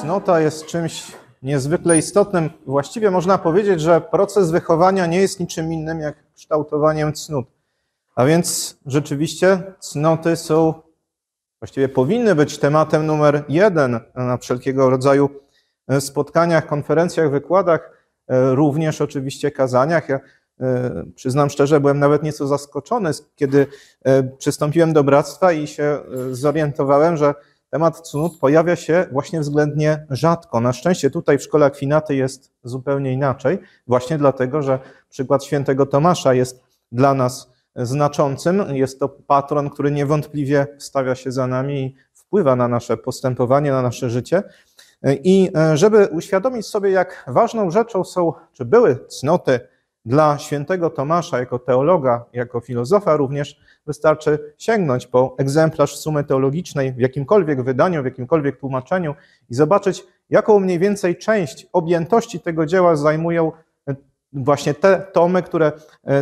Cnota jest czymś niezwykle istotnym. Właściwie można powiedzieć, że proces wychowania nie jest niczym innym jak kształtowaniem cnót. A więc rzeczywiście cnoty są, właściwie powinny być tematem numer jeden na wszelkiego rodzaju E, spotkaniach, konferencjach, wykładach, e, również oczywiście kazaniach. Ja e, przyznam szczerze, byłem nawet nieco zaskoczony, kiedy przystąpiłem do bractwa i się zorientowałem, że temat cnót pojawia się właśnie względnie rzadko. Na szczęście tutaj w szkole Akwinaty jest zupełnie inaczej, właśnie dlatego, że przykład świętego Tomasza jest dla nas znaczącym. Jest to patron, który niewątpliwie stawia się za nami i wpływa na nasze postępowanie, na nasze życie. E, I e, żeby uświadomić sobie, jak ważną rzeczą są, czy były cnoty dla świętego Tomasza jako teologa, jako filozofa również, wystarczy sięgnąć po egzemplarz sumy teologicznej w jakimkolwiek wydaniu, w jakimkolwiek tłumaczeniu i zobaczyć, jaką mniej więcej część objętości tego dzieła zajmują e, właśnie te tomy, które,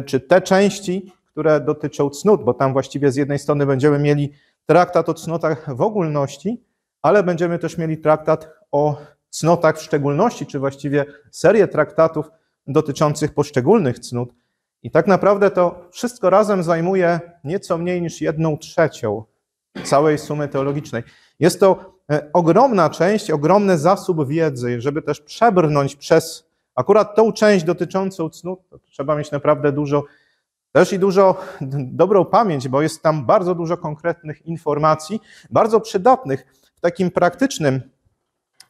czy te części, które dotyczą cnót, bo tam właściwie z jednej strony będziemy mieli traktat o cnotach w ogólności, ale będziemy też mieli traktat o cnotach w szczególności, czy właściwie serię traktatów dotyczących poszczególnych cnót. I tak naprawdę to wszystko razem zajmuje nieco mniej niż jedną trzecią całej sumy teologicznej. Jest to e, ogromna część, ogromny zasób wiedzy, żeby też przebrnąć przez akurat tą część dotyczącą cnót, trzeba mieć naprawdę dużo, też i dużo dobrą pamięć, bo jest tam bardzo dużo konkretnych informacji, bardzo przydatnych takim praktycznym,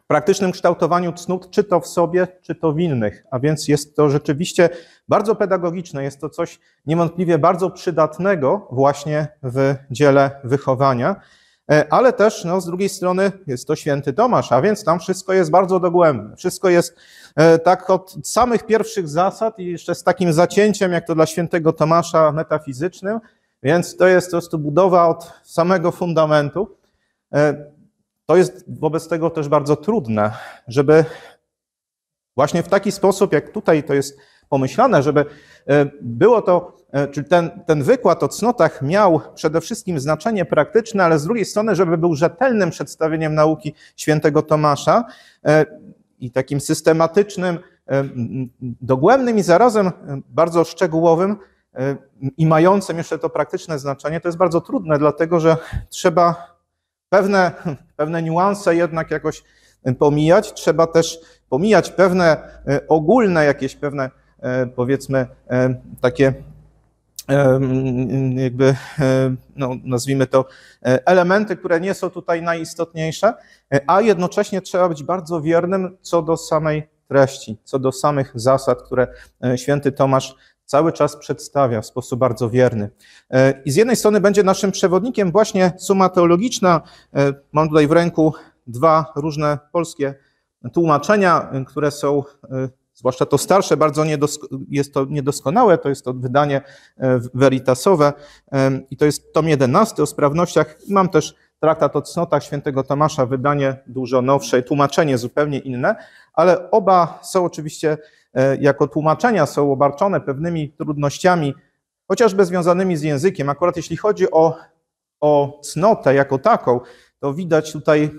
praktycznym kształtowaniu cnót, czy to w sobie, czy to w innych. A więc jest to rzeczywiście bardzo pedagogiczne, jest to coś niewątpliwie bardzo przydatnego właśnie w dziele wychowania. E, ale też no, z drugiej strony jest to święty Tomasz, a więc tam wszystko jest bardzo dogłębne. Wszystko jest e, tak od samych pierwszych zasad i jeszcze z takim zacięciem, jak to dla świętego Tomasza, metafizycznym, więc to jest po prostu budowa od samego fundamentu. E, to jest wobec tego też bardzo trudne, żeby właśnie w taki sposób, jak tutaj to jest pomyślane, żeby e, było to, e, czyli ten, ten wykład o cnotach miał przede wszystkim znaczenie praktyczne, ale z drugiej strony, żeby był rzetelnym przedstawieniem nauki świętego Tomasza e, i takim systematycznym, dogłębnym i zarazem bardzo szczegółowym i mającym jeszcze to praktyczne znaczenie, to jest bardzo trudne, dlatego że trzeba pewne, pewne niuanse jednak jakoś e, pomijać. Trzeba też pomijać pewne e, ogólne, jakieś pewne, e, powiedzmy, takie jakby, no, nazwijmy to, elementy, które nie są tutaj najistotniejsze, a jednocześnie trzeba być bardzo wiernym co do samej treści, co do samych zasad, które święty Tomasz cały czas przedstawia w sposób bardzo wierny. E, I z jednej strony będzie naszym przewodnikiem właśnie suma teologiczna. E, mam tutaj w ręku dwa różne polskie tłumaczenia, e, które są, zwłaszcza to starsze, bardzo jest to niedoskonałe, to jest to wydanie veritasowe i to jest tom 11 o sprawnościach. Mam też traktat o cnotach świętego Tomasza, wydanie dużo nowsze, tłumaczenie zupełnie inne, ale oba są oczywiście e, jako tłumaczenia są obarczone pewnymi trudnościami, chociażby związanymi z językiem. Akurat jeśli chodzi o, o cnotę jako taką, to widać tutaj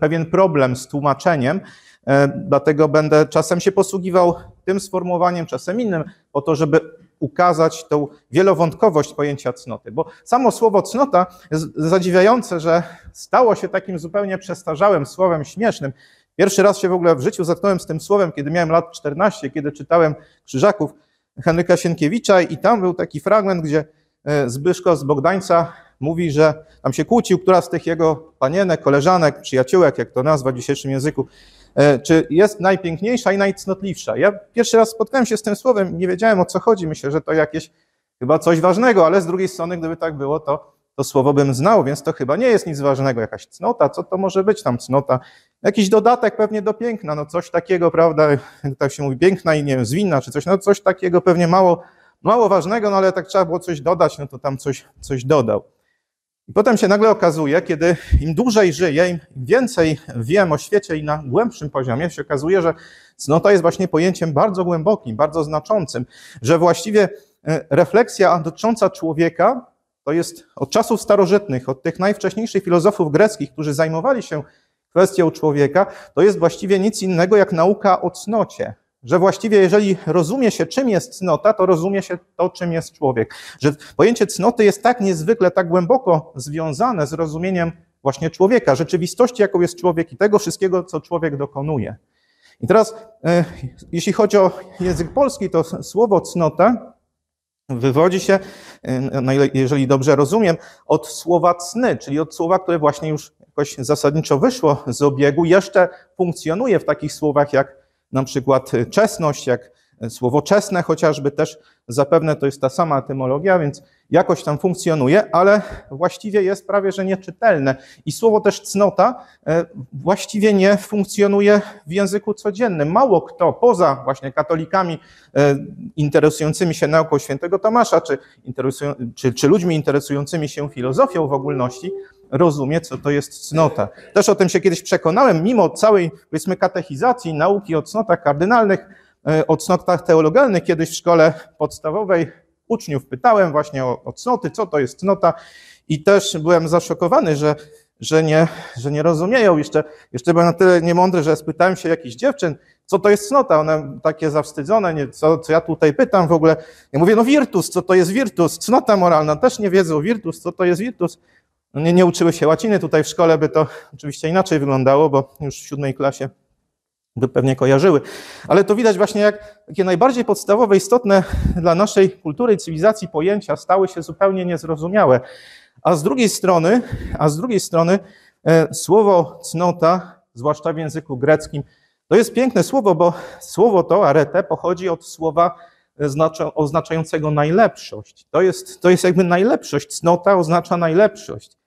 pewien problem z tłumaczeniem, e, dlatego będę czasem się posługiwał tym sformułowaniem, czasem innym, po to, żeby ukazać tą wielowątkowość pojęcia cnoty. Bo samo słowo cnota jest zadziwiające, że stało się takim zupełnie przestarzałym słowem śmiesznym. Pierwszy raz się w ogóle w życiu zatknąłem z tym słowem, kiedy miałem lat 14, kiedy czytałem Krzyżaków Henryka Sienkiewicza i tam był taki fragment, gdzie e, Zbyszko z Bogdańca mówi, że tam się kłócił, która z tych jego panienek, koleżanek, przyjaciółek, jak to nazwa w dzisiejszym języku, e, czy jest najpiękniejsza i najcnotliwsza. Ja pierwszy raz spotkałem się z tym słowem, nie wiedziałem o co chodzi, myślę, że to jakieś chyba coś ważnego, ale z drugiej strony, gdyby tak było, to to słowo bym znał, więc to chyba nie jest nic ważnego. Jakaś cnota, co to może być tam cnota? Jakiś dodatek pewnie do piękna, no coś takiego, prawda? Tak się mówi, piękna i nie wiem, zwinna czy coś, no coś takiego pewnie mało, mało ważnego, no ale tak trzeba było coś dodać, no to tam coś, coś dodał. I potem się nagle okazuje, kiedy im dłużej żyję, im więcej wiem o świecie i na głębszym poziomie, się okazuje, że cnota jest właśnie pojęciem bardzo głębokim, bardzo znaczącym, że właściwie e, refleksja dotycząca człowieka to jest od czasów starożytnych, od tych najwcześniejszych filozofów greckich, którzy zajmowali się kwestią człowieka, to jest właściwie nic innego jak nauka o cnocie. Że właściwie, jeżeli rozumie się, czym jest cnota, to rozumie się to, czym jest człowiek. Że pojęcie cnoty jest tak niezwykle, tak głęboko związane z rozumieniem właśnie człowieka, rzeczywistości, jaką jest człowiek i tego wszystkiego, co człowiek dokonuje. I teraz, e, jeśli chodzi o język polski, to słowo cnota Wywodzi się, y, no, no, jeżeli dobrze rozumiem, od słowa cny, czyli od słowa, które właśnie już jakoś zasadniczo wyszło z obiegu, jeszcze funkcjonuje w takich słowach jak na przykład czesność, jak słowoczesne chociażby też zapewne to jest ta sama etymologia, więc jakoś tam funkcjonuje, ale właściwie jest prawie że nieczytelne. I słowo też cnota e, właściwie nie funkcjonuje w języku codziennym. Mało kto poza właśnie katolikami e, interesującymi się nauką świętego Tomasza, czy, czy, czy ludźmi interesującymi się filozofią w ogólności, rozumie, co to jest cnota. Też o tym się kiedyś przekonałem, mimo całej, powiedzmy, katechizacji, nauki o cnotach kardynalnych, E, o cnotach teologalnych. Kiedyś w szkole podstawowej uczniów pytałem właśnie o, o cnoty, co to jest cnota i też byłem zaszokowany, że, że, nie, że nie rozumieją. Jeszcze, jeszcze byłem na tyle niemądry, że spytałem się jakichś dziewczyn, co to jest cnota. One takie zawstydzone, nie, co, co ja tutaj pytam w ogóle. Ja mówię, no wirtus, co to jest wirtus? Cnota moralna, też nie wiedzą wirtus, co to jest wirtus. No nie, nie uczyły się łaciny tutaj w szkole, by to oczywiście inaczej wyglądało, bo już w siódmej klasie by pewnie kojarzyły. Ale to widać właśnie, jak takie najbardziej podstawowe, istotne dla naszej kultury i cywilizacji pojęcia stały się zupełnie niezrozumiałe. A z drugiej strony, a z drugiej strony e, słowo cnota, zwłaszcza w języku greckim, to jest piękne słowo, bo słowo to, arete, pochodzi od słowa e, oznaczającego najlepszość. To jest, to jest jakby najlepszość, cnota oznacza najlepszość.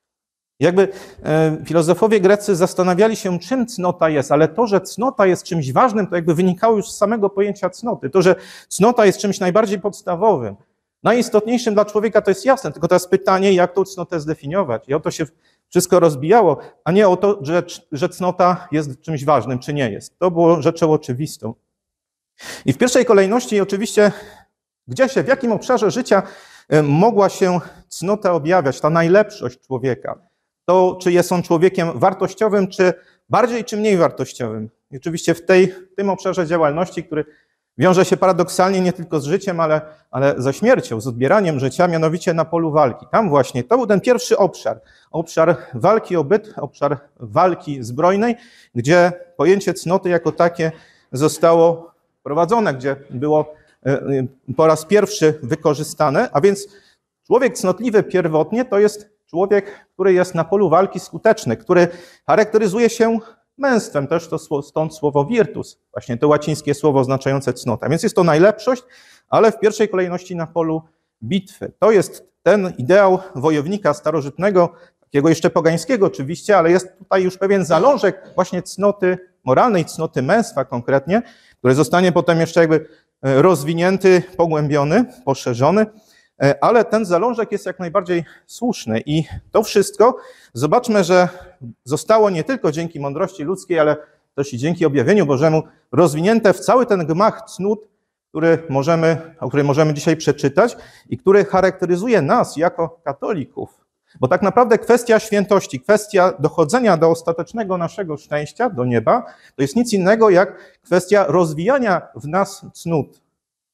Jakby e, filozofowie greccy zastanawiali się, czym cnota jest, ale to, że cnota jest czymś ważnym, to jakby wynikało już z samego pojęcia cnoty. To, że cnota jest czymś najbardziej podstawowym, najistotniejszym dla człowieka, to jest jasne. Tylko teraz pytanie, jak tą cnotę zdefiniować. I o to się wszystko rozbijało, a nie o to, że, że cnota jest czymś ważnym, czy nie jest. To było rzeczą oczywistą. I w pierwszej kolejności, oczywiście, gdzie się, w jakim obszarze życia e, mogła się cnota objawiać, ta najlepszość człowieka to, czy jest on człowiekiem wartościowym, czy bardziej, czy mniej wartościowym. I oczywiście w tej, w tym obszarze działalności, który wiąże się paradoksalnie nie tylko z życiem, ale, ale ze śmiercią, z odbieraniem życia, mianowicie na polu walki. Tam właśnie, to był ten pierwszy obszar, obszar walki o byt, obszar walki zbrojnej, gdzie pojęcie cnoty jako takie zostało prowadzone, gdzie było e, e, po raz pierwszy wykorzystane, a więc człowiek cnotliwy pierwotnie to jest człowiek, który jest na polu walki skuteczny, który charakteryzuje się męstwem, też to stąd słowo virtus, właśnie to łacińskie słowo oznaczające cnota. Więc jest to najlepszość, ale w pierwszej kolejności na polu bitwy. To jest ten ideał wojownika starożytnego, takiego jeszcze pogańskiego oczywiście, ale jest tutaj już pewien zalążek właśnie cnoty moralnej, cnoty męstwa konkretnie, który zostanie potem jeszcze jakby e, rozwinięty, pogłębiony, poszerzony. E, ale ten zalążek jest jak najbardziej słuszny i to wszystko zobaczmy, że zostało nie tylko dzięki mądrości ludzkiej, ale też i dzięki objawieniu Bożemu rozwinięte w cały ten gmach cnót, który możemy, o którym możemy dzisiaj przeczytać i który charakteryzuje nas jako katolików. Bo tak naprawdę kwestia świętości, kwestia dochodzenia do ostatecznego naszego szczęścia, do nieba, to jest nic innego jak kwestia rozwijania w nas cnót.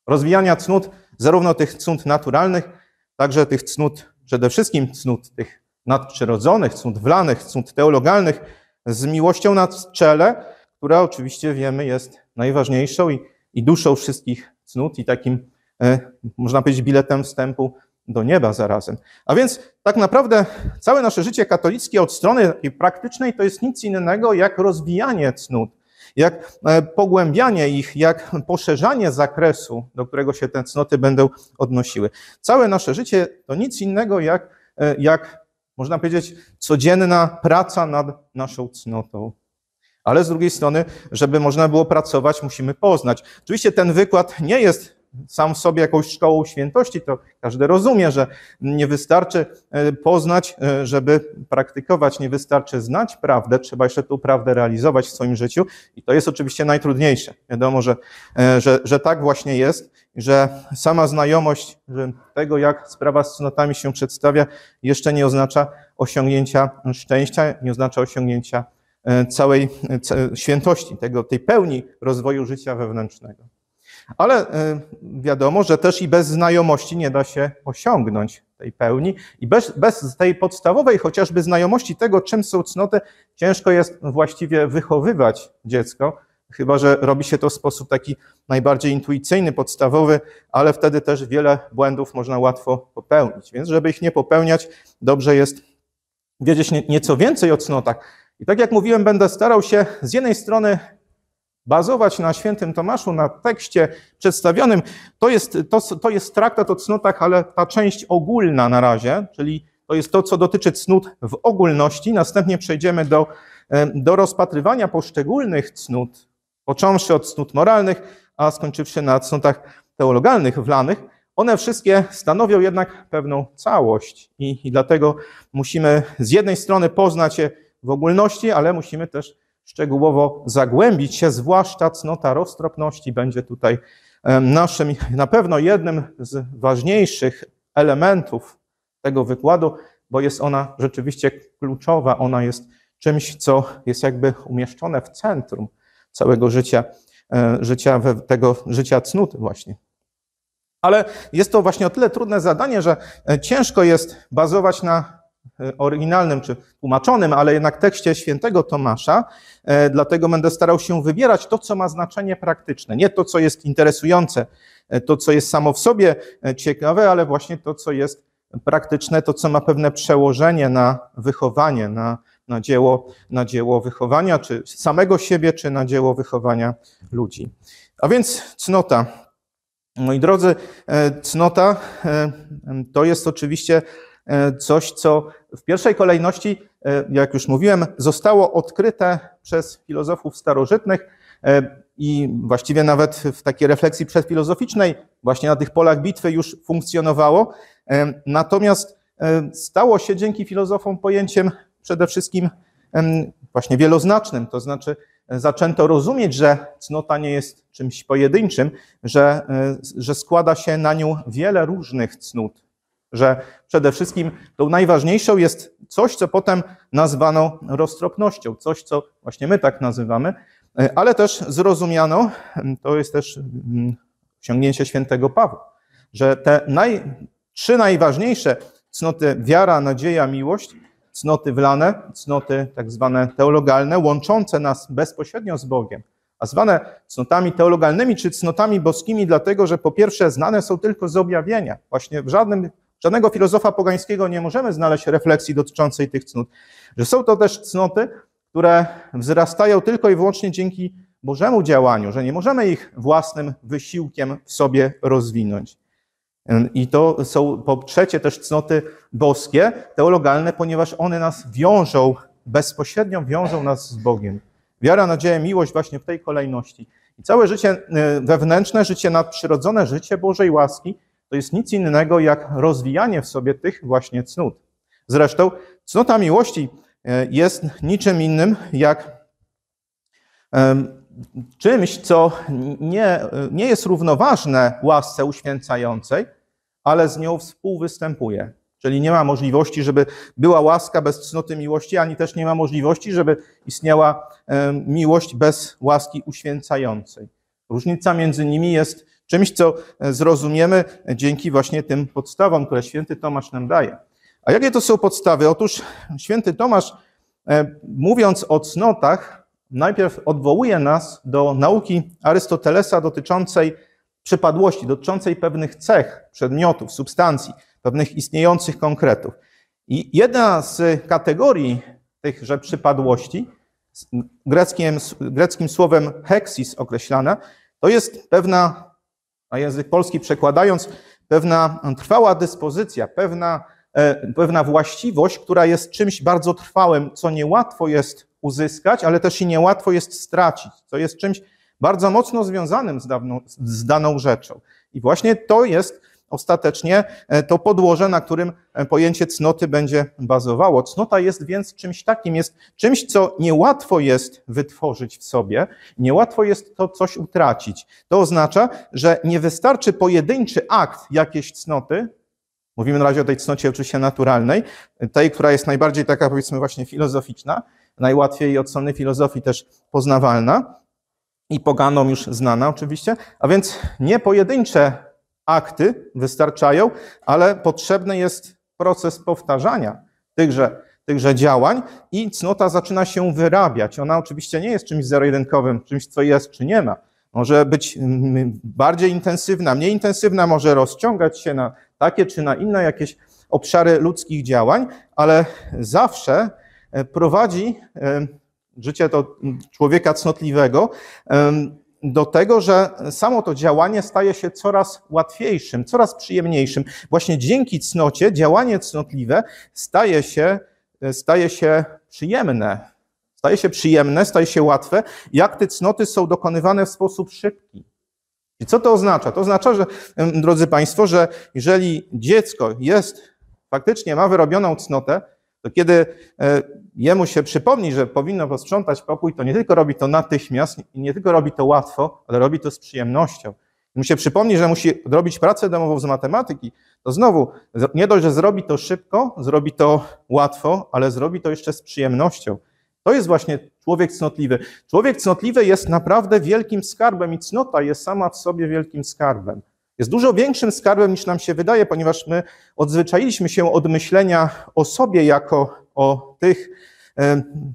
Rozwijania cnót zarówno tych cnót naturalnych, także tych cnót, przede wszystkim cnót tych nadprzyrodzonych, cnót wlanych, cnót teologalnych, z miłością na czele, która oczywiście wiemy jest najważniejszą i, i duszą wszystkich cnót i takim, e, można powiedzieć, biletem wstępu do nieba zarazem. A więc tak naprawdę całe nasze życie katolickie od strony praktycznej to jest nic innego jak rozwijanie cnót jak e, pogłębianie ich, jak poszerzanie zakresu, do którego się te cnoty będą odnosiły. Całe nasze życie to nic innego jak, e, jak można powiedzieć, codzienna praca nad naszą cnotą. Ale z drugiej strony, żeby można było pracować, musimy poznać. Oczywiście ten wykład nie jest sam w sobie jakąś szkołą świętości, to każdy rozumie, że nie wystarczy e, poznać, e, żeby praktykować, nie wystarczy znać prawdę, trzeba jeszcze tą prawdę realizować w swoim życiu i to jest oczywiście najtrudniejsze. Wiadomo, że, e, że, że tak właśnie jest, że sama znajomość tego, jak sprawa z cnotami się przedstawia, jeszcze nie oznacza osiągnięcia szczęścia, nie oznacza osiągnięcia całej świętości, tego, tej pełni rozwoju życia wewnętrznego. Ale e, wiadomo, że też i bez znajomości nie da się osiągnąć tej pełni i bez, bez tej podstawowej chociażby znajomości tego, czym są cnoty, ciężko jest właściwie wychowywać dziecko, chyba że robi się to w sposób taki najbardziej intuicyjny, podstawowy, ale wtedy też wiele błędów można łatwo popełnić. Więc żeby ich nie popełniać, dobrze jest wiedzieć nieco więcej o cnotach. I tak jak mówiłem, będę starał się z jednej strony bazować na świętym Tomaszu, na tekście przedstawionym. To jest, to, to jest traktat o cnotach, ale ta część ogólna na razie, czyli to jest to, co dotyczy cnót w ogólności. Następnie przejdziemy do, do rozpatrywania poszczególnych cnót, począwszy od cnót moralnych, a skończywszy na cnotach teologalnych, wlanych. One wszystkie stanowią jednak pewną całość i, i dlatego musimy z jednej strony poznać je w ogólności, ale musimy też szczegółowo zagłębić się, zwłaszcza cnota roztropności będzie tutaj naszym, na pewno jednym z ważniejszych elementów tego wykładu, bo jest ona rzeczywiście kluczowa, ona jest czymś, co jest jakby umieszczone w centrum całego życia, e, życia tego życia cnót właśnie. Ale jest to właśnie o tyle trudne zadanie, że e, ciężko jest bazować na E, oryginalnym czy tłumaczonym, ale jednak tekście świętego Tomasza, e, dlatego będę starał się wybierać to, co ma znaczenie praktyczne, nie to, co jest interesujące, e, to, co jest samo w sobie ciekawe, ale właśnie to, co jest praktyczne, to, co ma pewne przełożenie na wychowanie, na, na, dzieło, na dzieło wychowania, czy samego siebie, czy na dzieło wychowania ludzi. A więc cnota. Moi drodzy, cnota to jest oczywiście E, coś, co w pierwszej kolejności, e, jak już mówiłem, zostało odkryte przez filozofów starożytnych e, i właściwie nawet w takiej refleksji przedfilozoficznej, właśnie na tych polach bitwy już funkcjonowało. Natomiast stało się dzięki filozofom pojęciem przede wszystkim właśnie wieloznacznym, to znaczy zaczęto rozumieć, że cnota nie jest czymś pojedynczym, że, że składa się na nią wiele różnych cnót, że przede wszystkim tą najważniejszą jest coś, co potem nazwano roztropnością, coś, co właśnie my tak nazywamy, e, ale też zrozumiano, to jest też osiągnięcie świętego Pawła, że te naj, trzy najważniejsze cnoty wiara, nadzieja, miłość, cnoty wlane, cnoty tak zwane teologalne, łączące nas bezpośrednio z Bogiem, a zwane cnotami teologalnymi czy cnotami boskimi, dlatego że po pierwsze znane są tylko z objawienia. Właśnie w żadnym żadnego filozofa pogańskiego nie możemy znaleźć refleksji dotyczącej tych cnót, że są to też cnoty, które wzrastają tylko i wyłącznie dzięki Bożemu działaniu, że nie możemy ich własnym wysiłkiem w sobie rozwinąć. I to są po trzecie też cnoty boskie, teologalne, ponieważ one nas wiążą, bezpośrednio wiążą nas z Bogiem. Wiara, nadzieja, miłość właśnie w tej kolejności. I całe życie e, wewnętrzne, życie nadprzyrodzone, życie Bożej łaski to jest nic innego jak rozwijanie w sobie tych właśnie cnót. Zresztą cnota miłości e, jest niczym innym jak czymś, co nie, nie jest równoważne łasce uświęcającej, ale z nią współwystępuje. Czyli nie ma możliwości, żeby była łaska bez cnoty miłości, ani też nie ma możliwości, żeby istniała miłość bez łaski uświęcającej. Różnica między nimi jest Czymś, co e, zrozumiemy dzięki właśnie tym podstawom, które święty Tomasz nam daje. A jakie to są podstawy? Otóż święty Tomasz, e, mówiąc o cnotach, najpierw odwołuje nas do nauki Arystotelesa dotyczącej przypadłości, dotyczącej pewnych cech, przedmiotów, substancji, pewnych istniejących konkretów. I jedna z kategorii tychże przypadłości, greckim, greckim słowem heksis określana, to jest pewna na język polski przekładając, pewna trwała dyspozycja, pewna, e, pewna właściwość, która jest czymś bardzo trwałym, co niełatwo jest uzyskać, ale też i niełatwo jest stracić, co jest czymś bardzo mocno związanym z, dawną, z daną rzeczą. I właśnie to jest ostatecznie e, to podłoże, na którym e, pojęcie cnoty będzie bazowało. Cnota jest więc czymś takim, jest czymś, co niełatwo jest wytworzyć w sobie, niełatwo jest to coś utracić. To oznacza, że nie wystarczy pojedynczy akt jakiejś cnoty, mówimy na razie o tej cnocie oczywiście naturalnej, tej, która jest najbardziej taka powiedzmy właśnie filozoficzna, najłatwiej od strony filozofii też poznawalna i poganom już znana oczywiście, a więc nie pojedyncze akty wystarczają, ale potrzebny jest proces powtarzania tychże, tychże działań i cnota zaczyna się wyrabiać. Ona oczywiście nie jest czymś zero-jedynkowym, czymś, co jest czy nie ma. Może być mm, mm, bardziej intensywna, mniej intensywna, może rozciągać się na takie czy na inne jakieś obszary ludzkich działań, ale zawsze e, prowadzi e, życie to mm, człowieka cnotliwego do tego, że samo to działanie staje się coraz łatwiejszym, coraz przyjemniejszym. Właśnie dzięki cnocie działanie cnotliwe staje się, staje się przyjemne. Staje się przyjemne, staje się łatwe, jak te cnoty są dokonywane w sposób szybki. I co to oznacza? To oznacza, że, drodzy Państwo, że jeżeli dziecko jest, faktycznie ma wyrobioną cnotę, to kiedy e, jemu się przypomni, że powinno posprzątać pokój, to nie tylko robi to natychmiast i nie tylko robi to łatwo, ale robi to z przyjemnością. Mu się przypomni, że musi zrobić pracę domową z matematyki, to znowu nie dość, że zrobi to szybko, zrobi to łatwo, ale zrobi to jeszcze z przyjemnością. To jest właśnie człowiek cnotliwy. Człowiek cnotliwy jest naprawdę wielkim skarbem i cnota jest sama w sobie wielkim skarbem jest dużo większym skarbem niż nam się wydaje, ponieważ my odzwyczailiśmy się od myślenia o sobie jako o tych,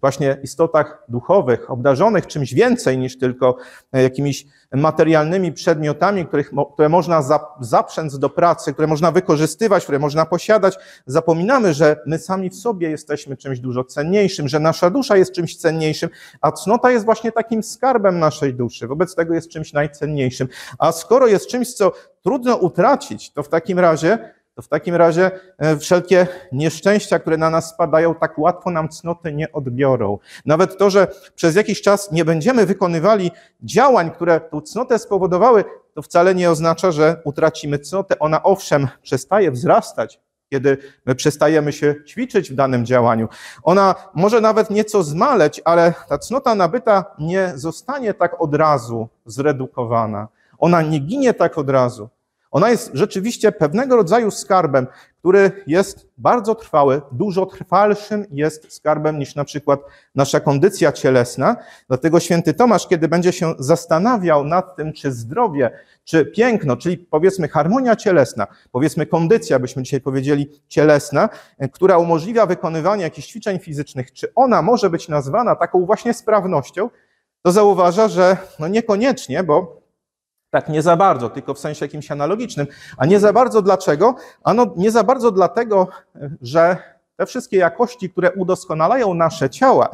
właśnie istotach duchowych, obdarzonych czymś więcej niż tylko e, jakimiś materialnymi przedmiotami, których, które można zaprzęc do pracy, które można wykorzystywać, które można posiadać, zapominamy, że my sami w sobie jesteśmy czymś dużo cenniejszym, że nasza dusza jest czymś cenniejszym, a cnota jest właśnie takim skarbem naszej duszy, wobec tego jest czymś najcenniejszym. A skoro jest czymś, co trudno utracić, to w takim razie to w takim razie e, wszelkie nieszczęścia, które na nas spadają, tak łatwo nam cnoty nie odbiorą. Nawet to, że przez jakiś czas nie będziemy wykonywali działań, które tą cnotę spowodowały, to wcale nie oznacza, że utracimy cnotę. Ona owszem przestaje wzrastać, kiedy my przestajemy się ćwiczyć w danym działaniu. Ona może nawet nieco zmaleć, ale ta cnota nabyta nie zostanie tak od razu zredukowana. Ona nie ginie tak od razu. Ona jest rzeczywiście pewnego rodzaju skarbem, który jest bardzo trwały, dużo trwalszym jest skarbem niż na przykład nasza kondycja cielesna. Dlatego święty Tomasz, kiedy będzie się zastanawiał nad tym, czy zdrowie, czy piękno, czyli powiedzmy harmonia cielesna, powiedzmy kondycja, byśmy dzisiaj powiedzieli cielesna, która umożliwia wykonywanie jakichś ćwiczeń fizycznych, czy ona może być nazwana taką właśnie sprawnością, to zauważa, że no niekoniecznie, bo tak nie za bardzo, tylko w sensie jakimś analogicznym. A nie za bardzo dlaczego? Ano nie za bardzo dlatego, że te wszystkie jakości, które udoskonalają nasze ciała,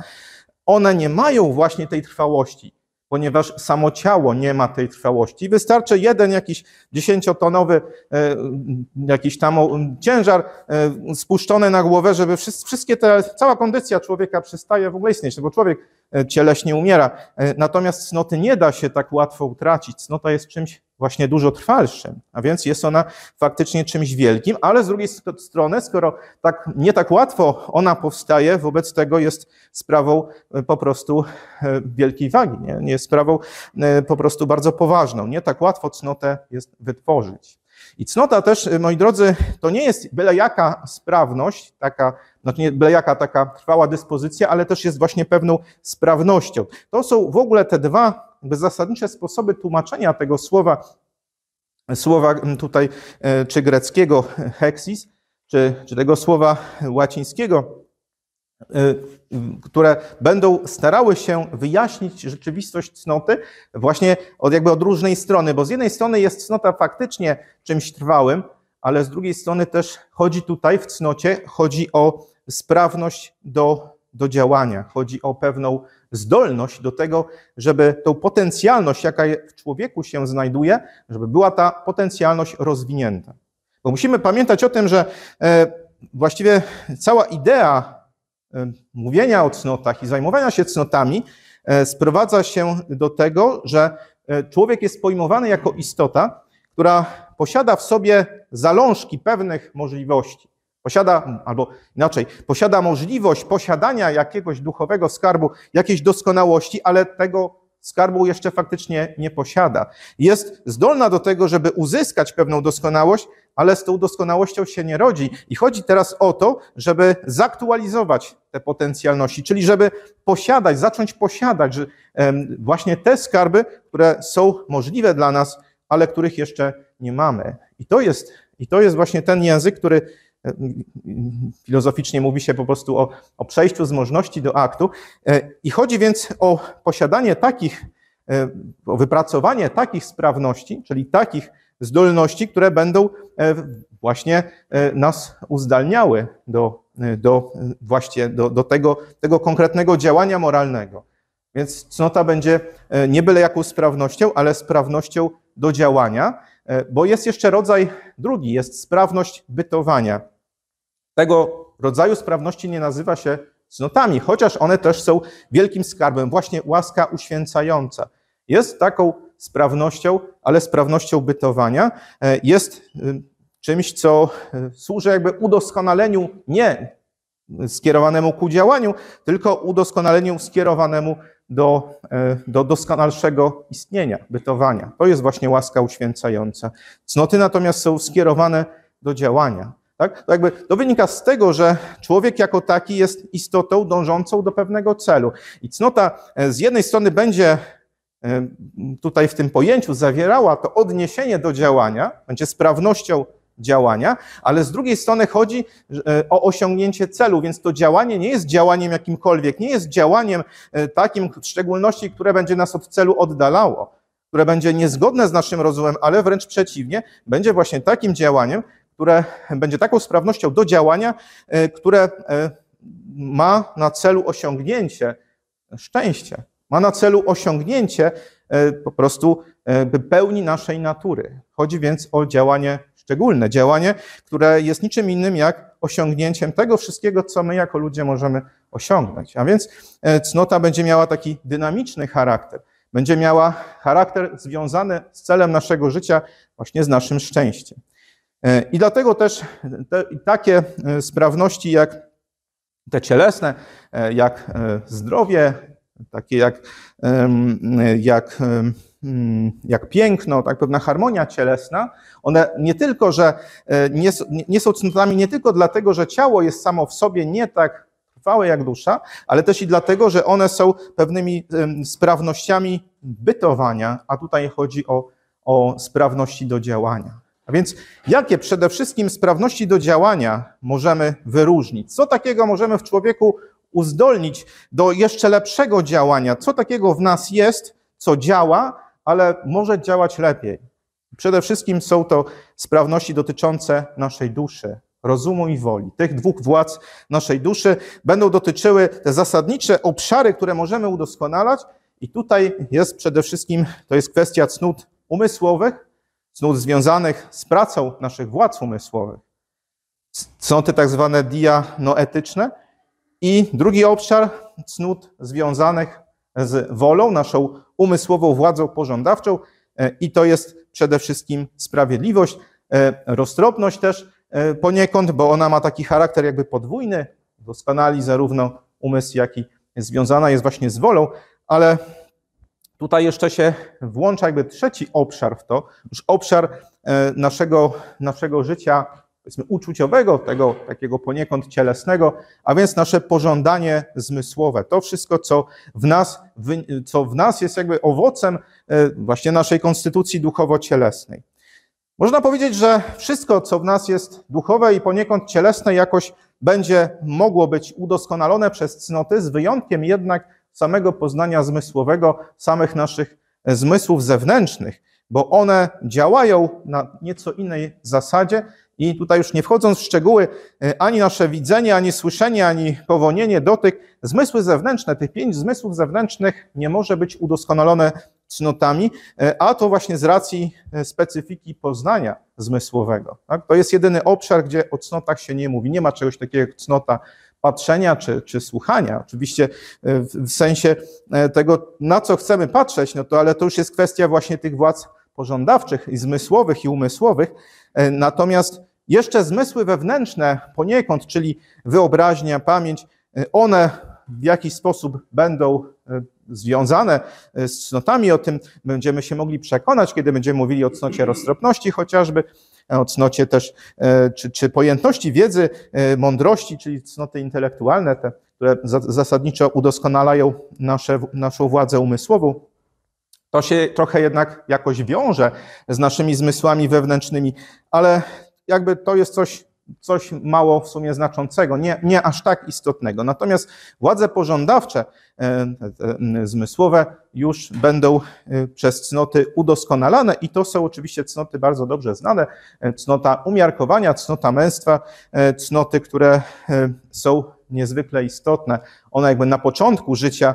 one nie mają właśnie tej trwałości ponieważ samo ciało nie ma tej trwałości. Wystarczy jeden jakiś dziesięciotonowy e, jakiś tam ciężar e, spuszczony na głowę, żeby wszystkie te, cała kondycja człowieka przestaje w ogóle istnieć, no bo człowiek e, cieleśnie umiera. Natomiast cnoty nie da się tak łatwo utracić. Cnota jest czymś właśnie dużo trwalszym, a więc jest ona faktycznie czymś wielkim, ale z drugiej strony, skoro tak, nie tak łatwo ona powstaje, wobec tego jest sprawą e, po prostu e, wielkiej wagi, nie? nie jest sprawą e, po prostu bardzo poważną. Nie tak łatwo cnotę jest wytworzyć. I cnota też, moi drodzy, to nie jest byle jaka sprawność, taka, znaczy nie byle jaka taka trwała dyspozycja, ale też jest właśnie pewną sprawnością. To są w ogóle te dwa zasadnicze sposoby tłumaczenia tego słowa, słowa tutaj, e, czy greckiego hexis, czy, czy tego słowa łacińskiego, e, które będą starały się wyjaśnić rzeczywistość cnoty właśnie od, jakby od różnej strony, bo z jednej strony jest cnota faktycznie czymś trwałym, ale z drugiej strony też chodzi tutaj w cnocie, chodzi o sprawność do, do działania, chodzi o pewną zdolność do tego, żeby tą potencjalność, jaka w człowieku się znajduje, żeby była ta potencjalność rozwinięta. Bo musimy pamiętać o tym, że e, właściwie cała idea e, mówienia o cnotach i zajmowania się cnotami e, sprowadza się do tego, że człowiek jest pojmowany jako istota, która posiada w sobie zalążki pewnych możliwości. Posiada, albo inaczej, posiada możliwość posiadania jakiegoś duchowego skarbu, jakiejś doskonałości, ale tego skarbu jeszcze faktycznie nie posiada. Jest zdolna do tego, żeby uzyskać pewną doskonałość, ale z tą doskonałością się nie rodzi. I chodzi teraz o to, żeby zaktualizować te potencjalności, czyli żeby posiadać, zacząć posiadać właśnie te skarby, które są możliwe dla nas, ale których jeszcze nie mamy. I to jest, i to jest właśnie ten język, który filozoficznie mówi się po prostu o, o przejściu z możności do aktu. E, I chodzi więc o posiadanie takich, e, o wypracowanie takich sprawności, czyli takich zdolności, które będą e, właśnie nas uzdalniały do, do właśnie do, do tego, tego konkretnego działania moralnego. Więc cnota będzie nie byle jaką sprawnością, ale sprawnością do działania, bo jest jeszcze rodzaj drugi, jest sprawność bytowania. Tego rodzaju sprawności nie nazywa się cnotami, chociaż one też są wielkim skarbem, właśnie łaska uświęcająca. Jest taką sprawnością, ale sprawnością bytowania. E, jest e, czymś, co e, służy jakby udoskonaleniu nie skierowanemu ku działaniu, tylko udoskonaleniu skierowanemu do, do doskonalszego istnienia, bytowania. To jest właśnie łaska uświęcająca. Cnoty natomiast są skierowane do działania. Tak? To, jakby, to wynika z tego, że człowiek jako taki jest istotą dążącą do pewnego celu. I cnota e, z jednej strony będzie e, tutaj w tym pojęciu zawierała to odniesienie do działania, będzie sprawnością działania, ale z drugiej strony chodzi e, o osiągnięcie celu, więc to działanie nie jest działaniem jakimkolwiek, nie jest działaniem takim w szczególności, które będzie nas od celu oddalało, które będzie niezgodne z naszym rozumem, ale wręcz przeciwnie, będzie właśnie takim działaniem, które będzie taką sprawnością do działania, e, które e, ma na celu osiągnięcie szczęścia, ma na celu osiągnięcie e, po prostu pełni naszej natury. Chodzi więc o działanie szczególne, działanie, które jest niczym innym jak osiągnięciem tego wszystkiego, co my jako ludzie możemy osiągnąć. A więc cnota będzie miała taki dynamiczny charakter, będzie miała charakter związany z celem naszego życia, właśnie z naszym szczęściem. E, I dlatego też te, takie e, sprawności jak te cielesne, e, jak zdrowie, takie jak, jak, mm, jak piękno, tak pewna harmonia cielesna, one nie tylko, że nie, nie są cnotami nie tylko dlatego, że ciało jest samo w sobie nie tak trwałe jak dusza, ale też i dlatego, że one są pewnymi sprawnościami bytowania, a tutaj chodzi o, o sprawności do działania. A więc jakie przede wszystkim sprawności do działania możemy wyróżnić? Co takiego możemy w człowieku uzdolnić do jeszcze lepszego działania? Co takiego w nas jest, co działa, ale może działać lepiej? Przede wszystkim są to sprawności dotyczące naszej duszy, rozumu i woli. Tych dwóch władz naszej duszy będą dotyczyły te zasadnicze obszary, które możemy udoskonalać. I tutaj jest przede wszystkim, to jest kwestia cnót umysłowych, snów związanych z pracą naszych władz umysłowych. Są te tak zwane dianoetyczne. I drugi obszar cnót związanych z wolą, naszą umysłową władzą pożądawczą, e, i to jest przede wszystkim sprawiedliwość, e, roztropność też e, poniekąd, bo ona ma taki charakter jakby podwójny, doskonali zarówno umysł, jak i związana jest właśnie z wolą, ale Tutaj jeszcze się włącza jakby trzeci obszar w to, już obszar e, naszego, naszego życia powiedzmy uczuciowego, tego takiego poniekąd cielesnego, a więc nasze pożądanie zmysłowe. To wszystko, co w nas, co w nas jest jakby owocem e, właśnie naszej konstytucji duchowo-cielesnej. Można powiedzieć, że wszystko, co w nas jest duchowe i poniekąd cielesne, jakoś będzie mogło być udoskonalone przez cnoty, z wyjątkiem jednak samego poznania zmysłowego, samych naszych e, zmysłów zewnętrznych, bo one działają na nieco innej zasadzie i tutaj już nie wchodząc w szczegóły, e, ani nasze widzenie, ani słyszenie, ani powonienie, dotyk, zmysły zewnętrzne, tych pięć zmysłów zewnętrznych nie może być udoskonalone cnotami, e, a to właśnie z racji specyfiki poznania zmysłowego. Tak? To jest jedyny obszar, gdzie o cnotach się nie mówi. Nie ma czegoś takiego jak cnota patrzenia czy, czy słuchania. Oczywiście e, w, w sensie e, tego, na co chcemy patrzeć, no to ale to już jest kwestia właśnie tych władz pożądawczych i zmysłowych i umysłowych. E, natomiast jeszcze zmysły wewnętrzne poniekąd, czyli wyobraźnia, pamięć, one w jakiś sposób będą związane e, z cnotami. O tym będziemy się mogli przekonać, kiedy będziemy mówili o cnocie roztropności chociażby, e, o cnocie też, e, czy, czy pojętności wiedzy, mądrości, czyli cnoty intelektualne, te, które zasadniczo udoskonalają nasze, naszą władzę umysłową. To się trochę jednak jakoś wiąże z naszymi zmysłami wewnętrznymi, ale jakby to jest coś coś mało w sumie znaczącego, nie, nie aż tak istotnego. Natomiast władze pożądawcze, e, e, e, zmysłowe, już będą przez cnoty udoskonalane i to są oczywiście cnoty bardzo dobrze znane, cnota umiarkowania, cnota męstwa, cnoty, które są niezwykle istotne. One jakby na początku życia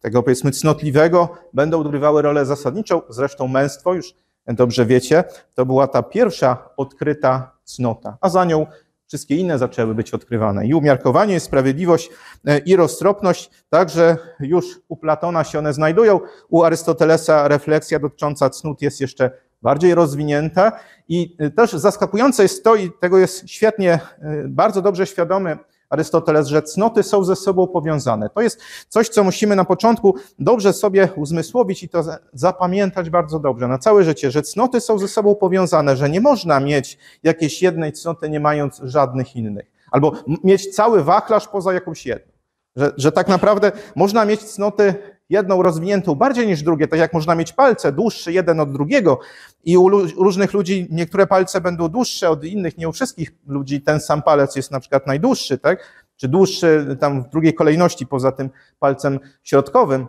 tego powiedzmy cnotliwego będą odgrywały rolę zasadniczą, zresztą męstwo już dobrze wiecie, to była ta pierwsza odkryta cnota, a za nią wszystkie inne zaczęły być odkrywane. I umiarkowanie, sprawiedliwość e, i roztropność, także już u Platona się one znajdują, u Arystotelesa refleksja dotycząca cnót jest jeszcze bardziej rozwinięta i e, też zaskakujące jest to, i tego jest świetnie, e, bardzo dobrze świadomy Arystoteles, że cnoty są ze sobą powiązane. To jest coś, co musimy na początku dobrze sobie uzmysłowić i to zapamiętać bardzo dobrze na całe życie, że cnoty są ze sobą powiązane, że nie można mieć jakiejś jednej cnoty, nie mając żadnych innych, albo mieć cały wachlarz poza jakąś jedną. Że, że tak naprawdę można mieć cnoty jedną rozwiniętą bardziej niż drugie, tak jak można mieć palce dłuższe jeden od drugiego i u różnych ludzi niektóre palce będą dłuższe od innych, nie u wszystkich ludzi ten sam palec jest na przykład najdłuższy, tak? czy dłuższy tam w drugiej kolejności poza tym palcem środkowym.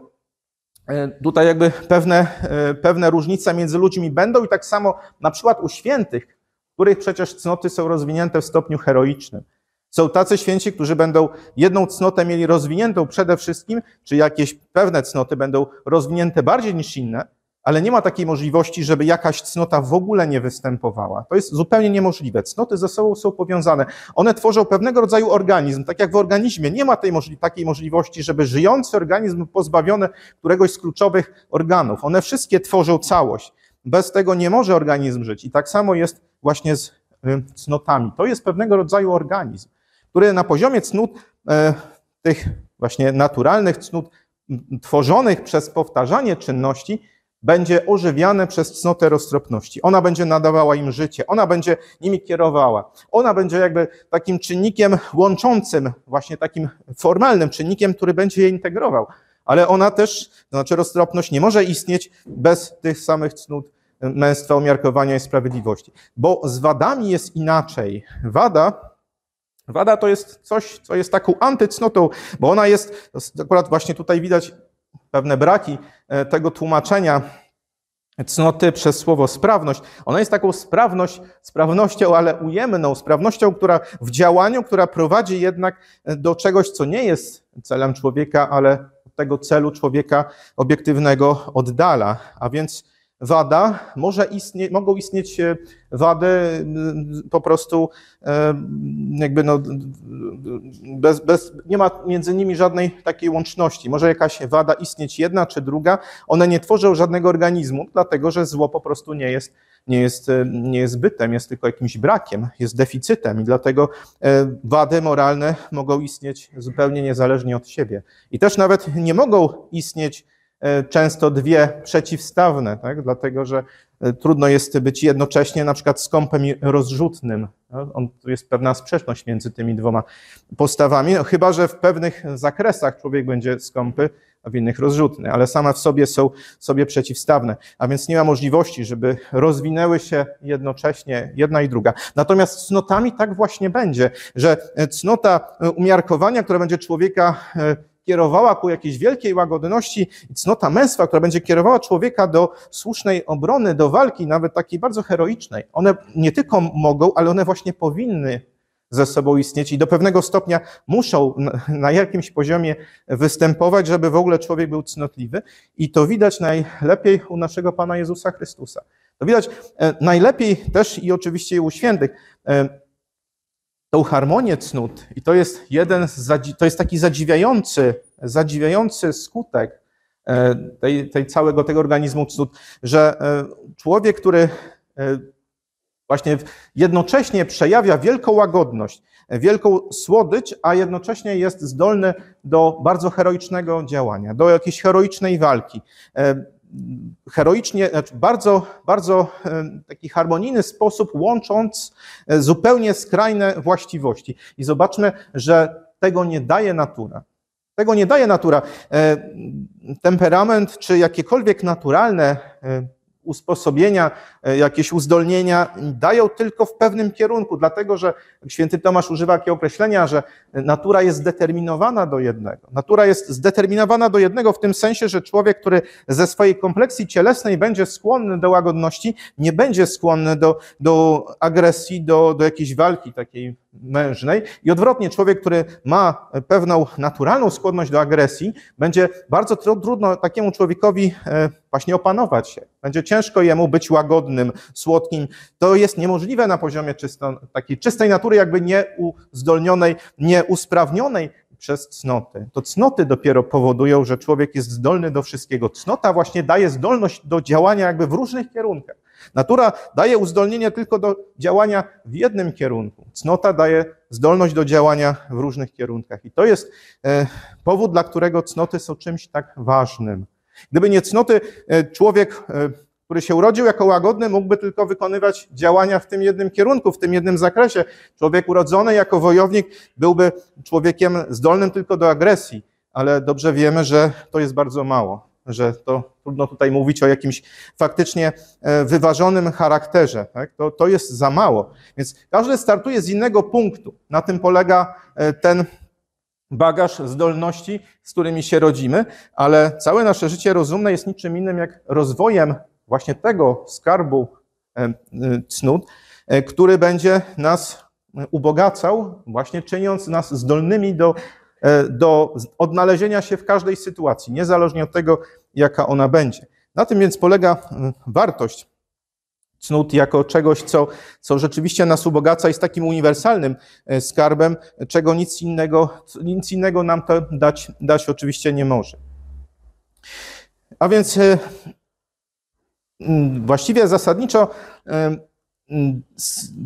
E, tutaj jakby pewne, e, pewne różnice między ludźmi będą i tak samo na przykład u świętych, których przecież cnoty są rozwinięte w stopniu heroicznym. Są tacy święci, którzy będą jedną cnotę mieli rozwiniętą przede wszystkim, czy jakieś pewne cnoty będą rozwinięte bardziej niż inne, ale nie ma takiej możliwości, żeby jakaś cnota w ogóle nie występowała. To jest zupełnie niemożliwe. Cnoty ze sobą są powiązane. One tworzą pewnego rodzaju organizm. Tak jak w organizmie nie ma tej możli takiej możliwości, żeby żyjący organizm był pozbawiony któregoś z kluczowych organów. One wszystkie tworzą całość. Bez tego nie może organizm żyć. I tak samo jest właśnie z y, cnotami. To jest pewnego rodzaju organizm który na poziomie cnót e, tych właśnie naturalnych cnót tworzonych przez powtarzanie czynności będzie ożywiane przez cnotę roztropności. Ona będzie nadawała im życie, ona będzie nimi kierowała. Ona będzie jakby takim czynnikiem łączącym, właśnie takim formalnym czynnikiem, który będzie je integrował. Ale ona też, to znaczy roztropność nie może istnieć bez tych samych cnót e, męstwa, umiarkowania i sprawiedliwości. Bo z wadami jest inaczej. Wada Wada to jest coś, co jest taką antycnotą, bo ona jest, akurat właśnie tutaj widać pewne braki e, tego tłumaczenia cnoty przez słowo sprawność. Ona jest taką sprawność, sprawnością, ale ujemną, sprawnością, która w działaniu, która prowadzi jednak e, do czegoś, co nie jest celem człowieka, ale tego celu człowieka obiektywnego oddala. A więc wada, może istnie, mogą istnieć e, wady po prostu e, jakby no, bez, bez, nie ma między nimi żadnej takiej łączności. Może jakaś wada istnieć jedna czy druga, one nie tworzą żadnego organizmu, dlatego że zło po prostu nie jest, nie jest, e, nie jest bytem, jest tylko jakimś brakiem, jest deficytem i dlatego wady moralne mogą istnieć zupełnie niezależnie od siebie. I też nawet nie mogą istnieć E, często dwie przeciwstawne, tak? dlatego że e, trudno jest być jednocześnie na przykład skąpem i rozrzutnym. No? On, jest pewna sprzeczność między tymi dwoma postawami, no, chyba że w pewnych zakresach człowiek będzie skąpy, a w innych rozrzutny, ale same w sobie są sobie przeciwstawne, a więc nie ma możliwości, żeby rozwinęły się jednocześnie jedna i druga. Natomiast z cnotami tak właśnie będzie, że e, cnota umiarkowania, która będzie człowieka kierowała ku jakiejś wielkiej łagodności i cnota męstwa, która będzie kierowała człowieka do słusznej obrony, do walki, nawet takiej bardzo heroicznej. One nie tylko mogą, ale one właśnie powinny ze sobą istnieć i do pewnego stopnia muszą na jakimś poziomie występować, żeby w ogóle człowiek był cnotliwy. I to widać najlepiej u naszego Pana Jezusa Chrystusa. To widać e, najlepiej też i oczywiście u świętych. E, tą harmonię cnót i to jest jeden, z, to jest taki zadziwiający, zadziwiający skutek e, tej, tej całego tego organizmu cnót, że e, człowiek, który e, właśnie jednocześnie przejawia wielką łagodność, wielką słodycz, a jednocześnie jest zdolny do bardzo heroicznego działania, do jakiejś heroicznej walki heroicznie, znaczy bardzo, bardzo taki harmonijny sposób, łącząc e, zupełnie skrajne właściwości. I zobaczmy, że tego nie daje natura. Tego nie daje natura. E, temperament czy jakiekolwiek naturalne e, usposobienia, e, jakieś uzdolnienia dają tylko w pewnym kierunku, dlatego że święty Tomasz używa takiego określenia, że natura jest zdeterminowana do jednego. Natura jest zdeterminowana do jednego w tym sensie, że człowiek, który ze swojej kompleksji cielesnej będzie skłonny do łagodności, nie będzie skłonny do, do agresji, do, do jakiejś walki takiej mężnej i odwrotnie, człowiek, który ma pewną naturalną skłonność do agresji, będzie bardzo trudno takiemu człowiekowi e, właśnie opanować się. Będzie ciężko jemu być łagodnym, słodkim. To jest niemożliwe na poziomie czysto, takiej czystej natury, jakby nieuzdolnionej, nieusprawnionej, przez cnoty. To cnoty dopiero powodują, że człowiek jest zdolny do wszystkiego. Cnota właśnie daje zdolność do działania jakby w różnych kierunkach. Natura daje uzdolnienie tylko do działania w jednym kierunku. Cnota daje zdolność do działania w różnych kierunkach. I to jest e, powód, dla którego cnoty są czymś tak ważnym. Gdyby nie cnoty, e, człowiek e, który się urodził jako łagodny, mógłby tylko wykonywać działania w tym jednym kierunku, w tym jednym zakresie. Człowiek urodzony jako wojownik byłby człowiekiem zdolnym tylko do agresji, ale dobrze wiemy, że to jest bardzo mało, że to trudno tutaj mówić o jakimś faktycznie e, wyważonym charakterze. Tak? To, to jest za mało. Więc każdy startuje z innego punktu. Na tym polega e, ten bagaż zdolności, z którymi się rodzimy, ale całe nasze życie rozumne jest niczym innym jak rozwojem właśnie tego skarbu e, e, cnót, e, który będzie nas ubogacał, właśnie czyniąc nas zdolnymi do, do odnalezienia się w każdej sytuacji, niezależnie od tego, jaka ona będzie. Na tym więc polega wartość cnót jako czegoś, co, co rzeczywiście nas ubogaca, jest takim uniwersalnym skarbem, czego nic innego, nic innego nam to dać, dać oczywiście nie może. A więc Mm, właściwie zasadniczo mm,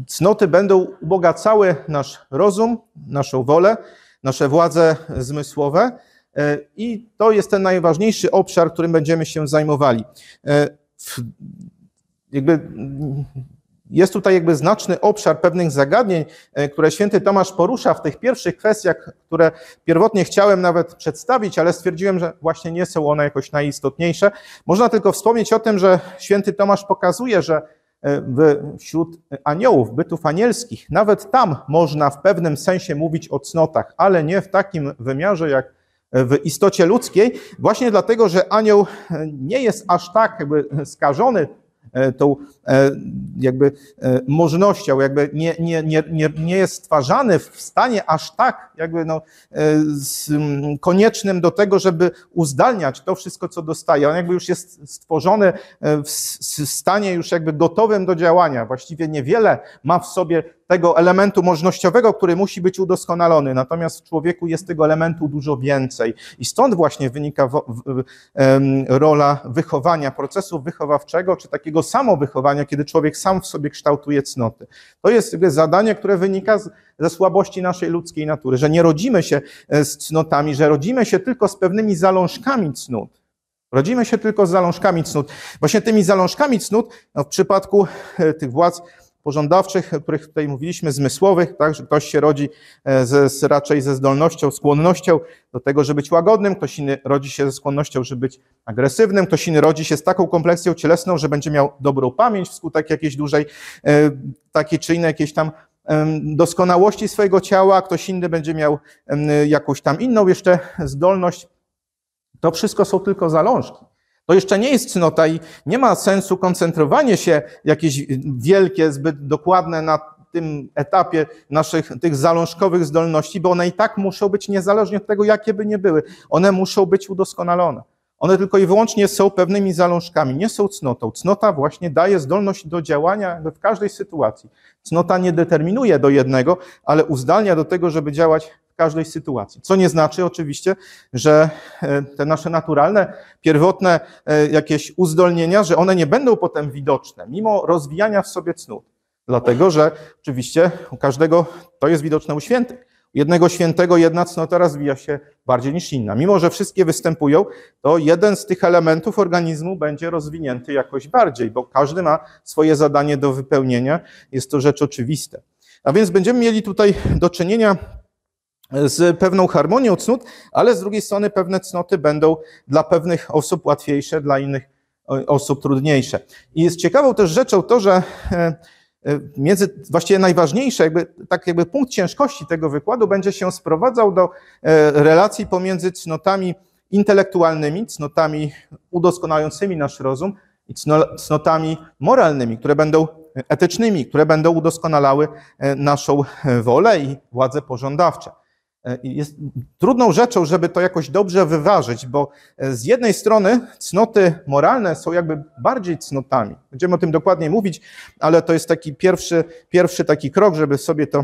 cnoty będą ubogacały nasz rozum, naszą wolę, nasze władze zmysłowe e, i to jest ten najważniejszy obszar, którym będziemy się zajmowali. E, jakby mm, jest tutaj jakby znaczny obszar pewnych zagadnień, e, które święty Tomasz porusza w tych pierwszych kwestiach, które pierwotnie chciałem nawet przedstawić, ale stwierdziłem, że właśnie nie są one jakoś najistotniejsze. Można tylko wspomnieć o tym, że święty Tomasz pokazuje, że e, wśród aniołów, bytów anielskich, nawet tam można w pewnym sensie mówić o cnotach, ale nie w takim wymiarze jak w istocie ludzkiej, właśnie dlatego, że anioł e, nie jest aż tak jakby skażony E, tą e, jakby e, możnością, jakby nie, nie, nie, nie, nie jest stwarzany w stanie aż tak jakby no, koniecznym do tego, żeby uzdalniać to wszystko, co dostaje. On jakby już jest stworzony w stanie już jakby gotowym do działania. Właściwie niewiele ma w sobie tego elementu możnościowego, który musi być udoskonalony, natomiast w człowieku jest tego elementu dużo więcej. I stąd właśnie wynika w, em, rola wychowania, procesu wychowawczego, czy takiego samowychowania, kiedy człowiek sam w sobie kształtuje cnoty. To jest zadanie, które wynika z, ze słabości naszej ludzkiej natury, że nie rodzimy się e, z cnotami, że rodzimy się tylko z pewnymi zalążkami cnót. Rodzimy się tylko z zalążkami cnót. Właśnie tymi zalążkami cnót, no w przypadku e, tych władz pożądawczych, o których tutaj mówiliśmy, zmysłowych, tak, że ktoś się rodzi e, z, z, raczej ze zdolnością, skłonnością do tego, żeby być łagodnym, ktoś inny rodzi się ze skłonnością, żeby być agresywnym, ktoś inny rodzi się z taką kompleksją cielesną, że będzie miał dobrą pamięć wskutek jakiejś dużej, e, takiej czy innej jakiejś tam doskonałości swojego ciała, ktoś inny będzie miał jakąś tam inną jeszcze zdolność. To wszystko są tylko zalążki. To jeszcze nie jest cnota i nie ma sensu koncentrowanie się jakieś wielkie, zbyt dokładne na tym etapie naszych tych zalążkowych zdolności, bo one i tak muszą być niezależnie od tego, jakie by nie były. One muszą być udoskonalone. One tylko i wyłącznie są pewnymi zalążkami, nie są cnotą. Cnota właśnie daje zdolność do działania w każdej sytuacji. Cnota nie determinuje do jednego, ale uzdalnia do tego, żeby działać każdej sytuacji. Co nie znaczy oczywiście, że e, te nasze naturalne, pierwotne e, jakieś uzdolnienia, że one nie będą potem widoczne, mimo rozwijania w sobie cnót. Dlatego, że oczywiście u każdego to jest widoczne u świętych. U jednego świętego jedna cnota rozwija się bardziej niż inna. Mimo, że wszystkie występują, to jeden z tych elementów organizmu będzie rozwinięty jakoś bardziej, bo każdy ma swoje zadanie do wypełnienia. Jest to rzecz oczywista. A więc będziemy mieli tutaj do czynienia z pewną harmonią cnót, ale z drugiej strony pewne cnoty będą dla pewnych osób łatwiejsze, dla innych osób trudniejsze. I jest ciekawą też rzeczą to, że e, e, między, właściwie najważniejsze, jakby, tak jakby punkt ciężkości tego wykładu będzie się sprowadzał do e, relacji pomiędzy cnotami intelektualnymi, cnotami udoskonalającymi nasz rozum i cnotami moralnymi, które będą etycznymi, które będą udoskonalały naszą wolę i władze pożądawcze. E, jest trudną rzeczą, żeby to jakoś dobrze wyważyć, bo e, z jednej strony cnoty moralne są jakby bardziej cnotami. Będziemy o tym dokładniej mówić, ale to jest taki pierwszy, pierwszy taki krok, żeby sobie to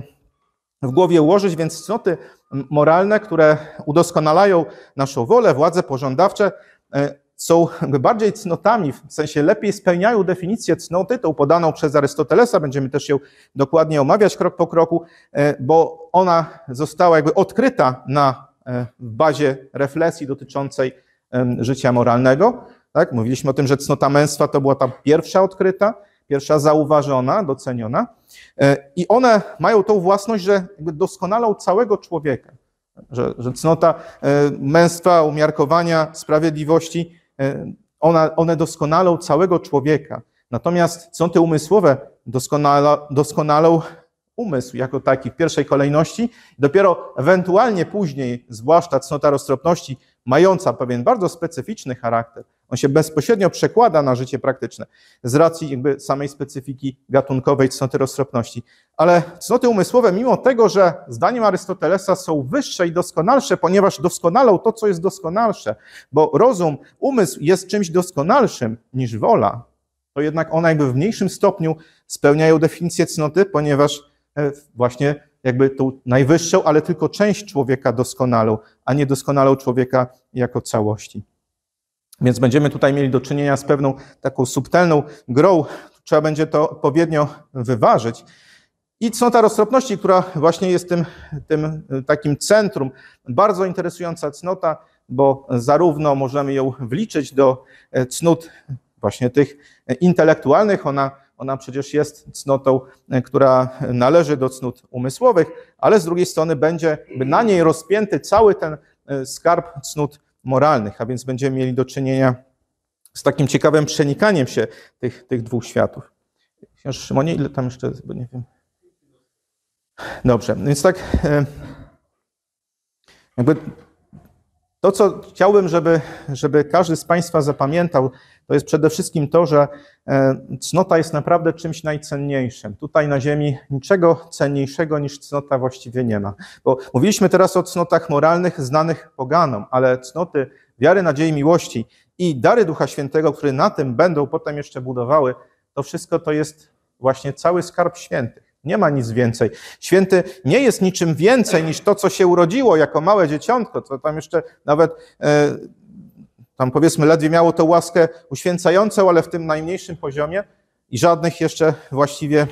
w głowie ułożyć, więc cnoty moralne, które udoskonalają naszą wolę, władze pożądawcze, e, są bardziej cnotami, w sensie lepiej spełniają definicję cnoty, tą podaną przez Arystotelesa, będziemy też ją dokładnie omawiać krok po kroku, e, bo ona została jakby odkryta na e, bazie refleksji dotyczącej życia moralnego. Tak? Mówiliśmy o tym, że cnota męstwa to była ta pierwsza odkryta, pierwsza zauważona, doceniona. E, I one mają tą własność, że doskonalą całego człowieka. Że, że cnota męstwa, umiarkowania, sprawiedliwości E, ona, one doskonalą całego człowieka. Natomiast są te umysłowe, doskonala, doskonalą umysł jako taki w pierwszej kolejności. Dopiero ewentualnie później, zwłaszcza cnota roztropności, mająca pewien bardzo specyficzny charakter, on się bezpośrednio przekłada na życie praktyczne z racji jakby samej specyfiki gatunkowej cnoty roztropności. Ale cnoty umysłowe, mimo tego, że zdaniem Arystotelesa są wyższe i doskonalsze, ponieważ doskonalą to, co jest doskonalsze, bo rozum, umysł jest czymś doskonalszym niż wola, to jednak one jakby w mniejszym stopniu spełniają definicję cnoty, ponieważ e, właśnie jakby tą najwyższą, ale tylko część człowieka doskonalą, a nie doskonalą człowieka jako całości. Więc będziemy tutaj mieli do czynienia z pewną taką subtelną grą. Trzeba będzie to odpowiednio wyważyć. I cnota roztropności, która właśnie jest tym, tym y, takim centrum, bardzo interesująca cnota, bo zarówno możemy ją wliczyć do e, cnót właśnie tych e, intelektualnych, ona, ona przecież jest cnotą, e, która należy do cnót umysłowych, ale z drugiej strony będzie na niej rozpięty cały ten skarb cnót moralnych, a więc będziemy mieli do czynienia z takim ciekawym przenikaniem się tych, tych dwóch światów. Książ Szymonie, ile tam jeszcze jest, bo nie wiem. Dobrze, więc tak e, jakby to, co chciałbym, żeby, żeby każdy z Państwa zapamiętał, to jest przede wszystkim to, że e, cnota jest naprawdę czymś najcenniejszym. Tutaj na Ziemi niczego cenniejszego niż cnota właściwie nie ma. Bo mówiliśmy teraz o cnotach moralnych znanych poganom, ale cnoty wiary, nadziei, miłości i dary Ducha Świętego, które na tym będą potem jeszcze budowały, to wszystko to jest właśnie cały skarb świętych. Nie ma nic więcej. Święty nie jest niczym więcej niż to, co się urodziło jako małe dzieciątko, co tam jeszcze nawet e, tam powiedzmy ledwie miało tę łaskę uświęcającą, ale w tym najmniejszym poziomie i żadnych jeszcze właściwie,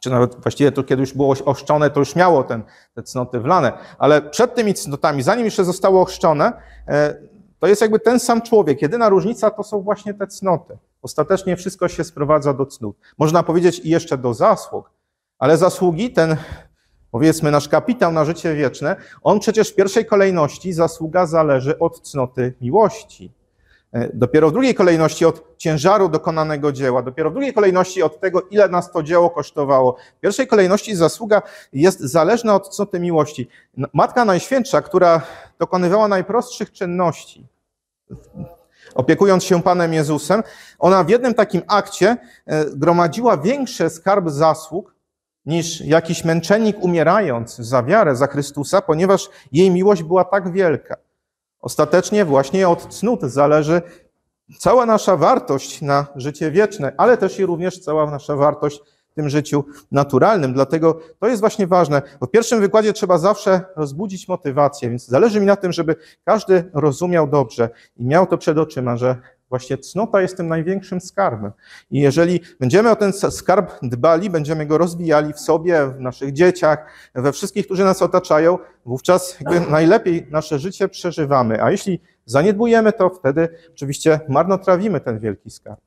czy nawet właściwie to kiedy już było ochrzczone, to już miało ten, te cnoty wlane, ale przed tymi cnotami, zanim jeszcze zostało ochrzczone, e, to jest jakby ten sam człowiek. Jedyna różnica to są właśnie te cnoty. Ostatecznie wszystko się sprowadza do cnót. Można powiedzieć i jeszcze do zasług, ale zasługi, ten powiedzmy nasz kapitał na życie wieczne, on przecież w pierwszej kolejności zasługa zależy od cnoty miłości. E, dopiero w drugiej kolejności od ciężaru dokonanego dzieła, dopiero w drugiej kolejności od tego, ile nas to dzieło kosztowało. W pierwszej kolejności zasługa jest zależna od cnoty miłości. No, Matka Najświętsza, która dokonywała najprostszych czynności, opiekując się Panem Jezusem, ona w jednym takim akcie e, gromadziła większy skarb zasług niż jakiś męczennik umierając za wiarę, za Chrystusa, ponieważ jej miłość była tak wielka. Ostatecznie właśnie od cnót zależy cała nasza wartość na życie wieczne, ale też i również cała nasza wartość w tym życiu naturalnym. Dlatego to jest właśnie ważne. W pierwszym wykładzie trzeba zawsze rozbudzić motywację, więc zależy mi na tym, żeby każdy rozumiał dobrze i miał to przed oczyma, że Właśnie cnota jest tym największym skarbem. I jeżeli będziemy o ten skarb dbali, będziemy go rozwijali w sobie, w naszych dzieciach, we wszystkich, którzy nas otaczają, wówczas najlepiej nasze życie przeżywamy. A jeśli zaniedbujemy to, wtedy oczywiście marnotrawimy ten wielki skarb.